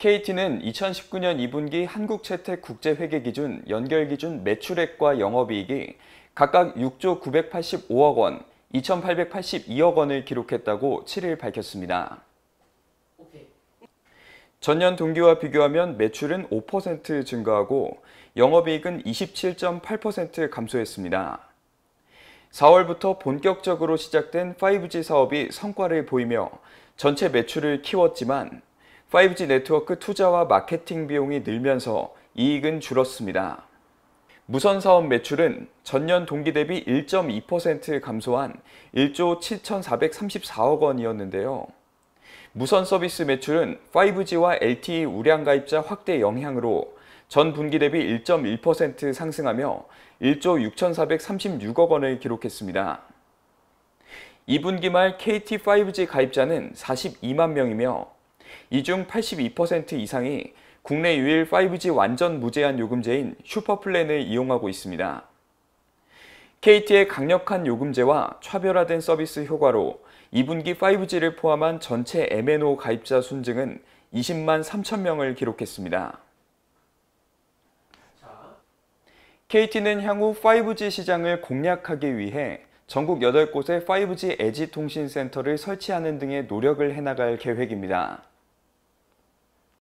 KT는 2019년 2분기 한국채택 국제회계기준 연결기준 매출액과 영업이익이 각각 6조 985억 원, 2,882억 원을 기록했다고 7일 밝혔습니다. 전년 동기와 비교하면 매출은 5% 증가하고 영업이익은 27.8% 감소했습니다. 4월부터 본격적으로 시작된 5G 사업이 성과를 보이며 전체 매출을 키웠지만 5G 네트워크 투자와 마케팅 비용이 늘면서 이익은 줄었습니다. 무선 사업 매출은 전년 동기 대비 1.2% 감소한 1조 7,434억 원이었는데요. 무선 서비스 매출은 5G와 LTE 우량 가입자 확대 영향으로 전 분기 대비 1.1% 상승하며 1조 6,436억 원을 기록했습니다. 2분기 말 KT 5G 가입자는 42만 명이며 이중82% 이상이 국내 유일 5G 완전 무제한 요금제인 슈퍼플랜을 이용하고 있습니다. KT의 강력한 요금제와 차별화된 서비스 효과로 2분기 5G를 포함한 전체 MNO 가입자 순증은 20만 3천 명을 기록했습니다. KT는 향후 5G 시장을 공략하기 위해 전국 8곳에 5G 에지 통신 센터를 설치하는 등의 노력을 해나갈 계획입니다.